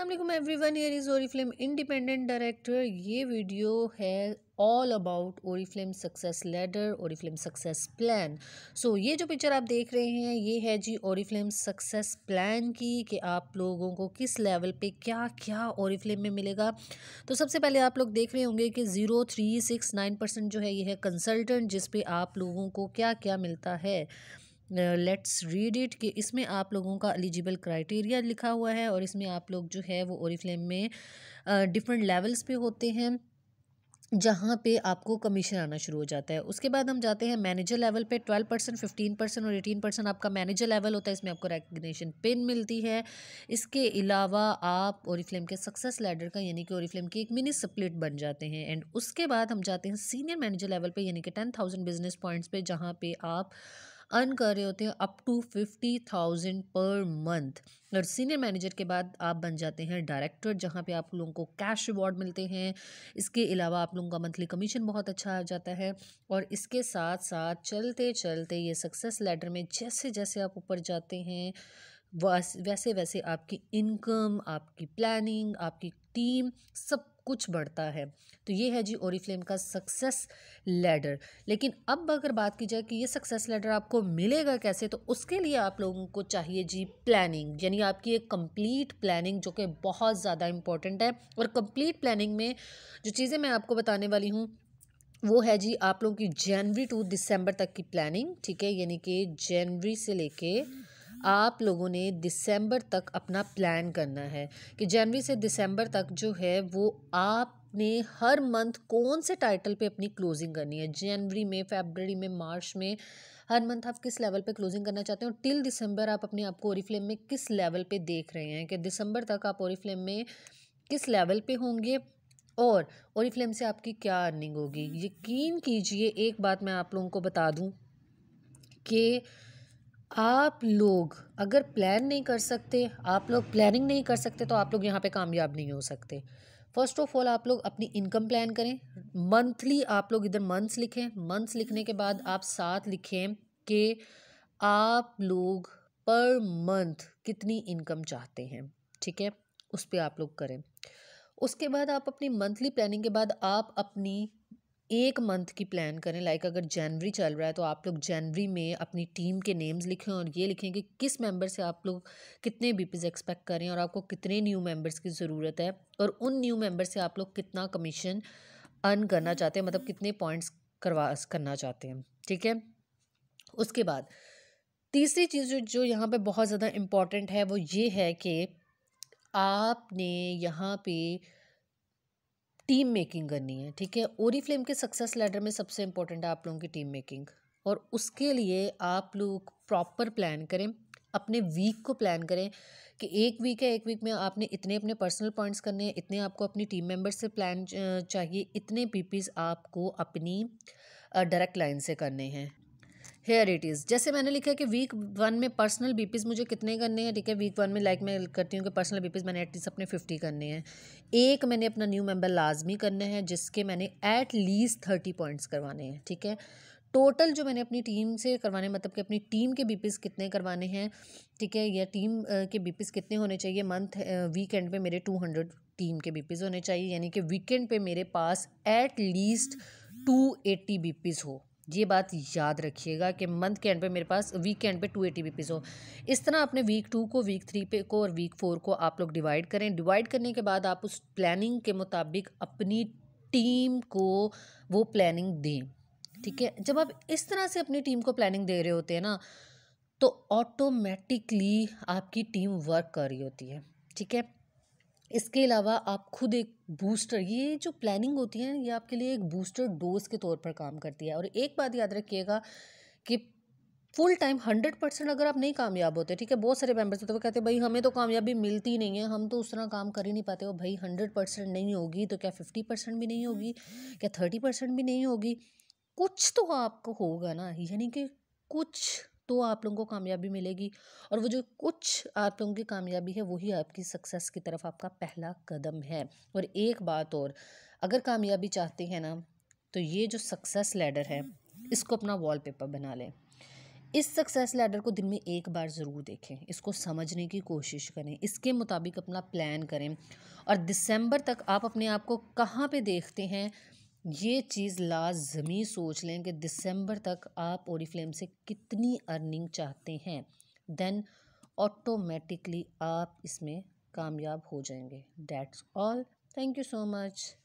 every everyone here is Oriflame independent director ये video है all about Oriflame success ladder Oriflame success plan so ये जो picture आप देख रहे हैं ये है जी ओरी फिल्म सक्सेस प्लान की कि आप लोगों को किस लेवल पे क्या क्या ओरी फिल्म में मिलेगा तो सबसे पहले आप लोग देख रहे होंगे कि zero three six nine percent जो है ये है कंसल्टेंट जिस आप लोगों को क्या क्या मिलता है लेट्स रीड इट कि इसमें आप लोगों का एलिजिबल क्राइटेरिया लिखा हुआ है और इसमें आप लोग जो है वो ओरीफ्लेम में डिफरेंट लेवल्स पे होते हैं जहाँ पे आपको कमीशन आना शुरू हो जाता है उसके बाद हम जाते हैं मैनेजर लेवल पे ट्वेल्व परसेंट फिफ्टीन परसेंट और एटीन परसेंट आपका मैनेजर लेवल होता है इसमें आपको रेकग्नेशन पिन मिलती है इसके अलावा आप ओरिफ्लेम के सक्सेस लेडर का यानी कि ओरिफ्लेम की एक मिनी स्प्लिट बन जाते हैं एंड उसके बाद हम जाते हैं सीनियर मैनेजर लेवल पर यानी कि टेन थाउजेंड बिजनेस पॉइंट्स पर जहाँ पर आप अर्न कर रहे होते हैं up to fifty thousand per month और सीनियर मैनेजर के बाद आप बन जाते हैं डायरेक्टर जहाँ पे आप लोगों को कैश रिवॉर्ड मिलते हैं इसके अलावा आप लोगों का मंथली कमीशन बहुत अच्छा आ जाता है और इसके साथ साथ चलते चलते ये सक्सेस लेटर में जैसे जैसे आप ऊपर जाते हैं वैसे वैसे आपकी इनकम आपकी प्लानिंग आपकी टीम सब कुछ बढ़ता है तो ये है जी ओरिफ्लेम का सक्सेस लेडर लेकिन अब अगर बात की जाए कि ये सक्सेस लेडर आपको मिलेगा कैसे तो उसके लिए आप लोगों को चाहिए जी प्लानिंग यानी आपकी एक कंप्लीट प्लानिंग जो कि बहुत ज़्यादा इंपॉर्टेंट है और कंप्लीट प्लानिंग में जो चीज़ें मैं आपको बताने वाली हूँ वो है जी आप लोगों की जनवरी टू दिसंबर तक की प्लानिंग ठीक है यानी कि जनवरी से लेके आप लोगों ने दिसंबर तक अपना प्लान करना है कि जनवरी से दिसंबर तक जो है वो आपने हर मंथ कौन से टाइटल पे अपनी क्लोजिंग करनी है जनवरी में फेबररी में मार्च में हर मंथ आप किस लेवल पे क्लोजिंग करना चाहते हैं टिल दिसंबर आप अपने आप को ओरिफ्लेम में किस लेवल पे देख रहे हैं कि दिसंबर तक आप ओरिफ्लेम में किस लेवल पे होंगे और ओरिफ्लेम से आपकी क्या अर्निंग होगी यकीन कीजिए एक बात मैं आप लोगों को बता दूँ कि आप लोग अगर प्लान नहीं कर सकते आप लोग प्लानिंग नहीं कर सकते तो आप लोग यहाँ पे कामयाब नहीं हो सकते फर्स्ट ऑफ ऑल आप लोग अपनी इनकम प्लान करें मंथली आप लोग इधर मंथ्स लिखें मंथ्स लिखने के बाद आप साथ लिखें कि आप लोग पर मंथ कितनी इनकम चाहते हैं ठीक है उस पर आप लोग करें उसके बाद आप अपनी मंथली प्लानिंग के बाद आप अपनी एक मंथ की प्लान करें लाइक अगर जनवरी चल रहा है तो आप लोग जनवरी में अपनी टीम के नेम्स लिखें और ये लिखें कि किस मेंबर से आप लोग कितने बीपीज एक्सपेक्ट करें और आपको कितने न्यू मेंबर्स की ज़रूरत है और उन न्यू मेंबर से आप लोग कितना कमीशन अर्न करना चाहते हैं मतलब कितने पॉइंट्स करवा करना चाहते हैं ठीक है उसके बाद तीसरी चीज़ जो यहाँ पर बहुत ज़्यादा इम्पॉर्टेंट है वो ये है कि आपने यहाँ पर टीम मेकिंग करनी है ठीक है ओरी फ्लेम के सक्सेस लेटर में सबसे इंपॉर्टेंट है आप लोगों की टीम मेकिंग और उसके लिए आप लोग प्रॉपर प्लान करें अपने वीक को प्लान करें कि एक वीक है एक वीक में आपने इतने अपने पर्सनल पॉइंट्स करने हैं इतने आपको अपनी टीम मेंबर्स से प्लान चाहिए इतने पीपीज आपको अपनी डायरेक्ट लाइन से करने हैं हेयर इट इज़ जैसे मैंने लिखा है कि वीक वन में पर्सनल बीपीज़ मुझे कितने करने हैं ठीक है वीक वन में लाइक मैं करती हूँ कि पर्सनल बीपीज़ मैंने एटलीस्ट अपने फिफ्टी करने हैं एक मैंने अपना न्यू मेम्बर लाजमी करना है जिसके मैंने एट लीस्ट थर्टी पॉइंट्स करवाने हैं ठीक है टोटल जो मैंने अपनी टीम से करवाने मतलब कि अपनी टीम के बीपीस कितने करवाने हैं ठीक है या टीम के बीपीस कितने होने चाहिए मंथ वीकेंड पे मेरे टू हंड्रेड टीम के बीपीस होने चाहिए यानी कि वीकेंड पे मेरे पास at least two eighty BPs हो ये बात याद रखिएगा कि मंथ के एंड पे मेरे पास वीक एंड पे टू एटी पीपीज हो इस तरह अपने वीक टू को वीक थ्री पे को और वीक फोर को आप लोग डिवाइड करें डिवाइड करने के बाद आप उस प्लानिंग के मुताबिक अपनी टीम को वो प्लानिंग दें ठीक है जब आप इस तरह से अपनी टीम को प्लानिंग दे रहे होते हैं ना तो ऑटोमेटिकली आपकी टीम वर्क कर रही होती है ठीक है इसके अलावा आप खुद एक बूस्टर ये जो प्लानिंग होती है ये आपके लिए एक बूस्टर डोज के तौर पर काम करती है और एक बात याद रखिएगा कि फुल टाइम हंड्रेड परसेंट अगर आप नहीं कामयाब होते ठीक है बहुत सारे मेम्बर्स होते तो कहते हैं भाई हमें तो कामयाबी मिलती नहीं है हम तो उस तरह काम कर ही नहीं पाते हो भाई हंड्रेड परसेंट नहीं होगी तो क्या फिफ्टी परसेंट भी नहीं होगी क्या थर्टी परसेंट भी नहीं होगी कुछ तो आपको होगा ना यानी कि कुछ तो आप लोगों को कामयाबी मिलेगी और वो जो कुछ आप लोगों की कामयाबी है वही आपकी सक्सेस की तरफ आपका पहला कदम है और एक बात और अगर कामयाबी चाहते हैं ना तो ये जो सक्सेस लैडर है इसको अपना वॉलपेपर बना लें इस सक्सेस लैडर को दिन में एक बार ज़रूर देखें इसको समझने की कोशिश करें इसके मुताबिक अपना प्लान करें और दिसंबर तक आप अपने आप को कहाँ पे देखते हैं ये चीज़ लाजमी सोच लें कि दिसंबर तक आप फ्लेम से कितनी अर्निंग चाहते हैं देन ऑटोमेटिकली आप इसमें कामयाब हो जाएंगे that's all thank you so much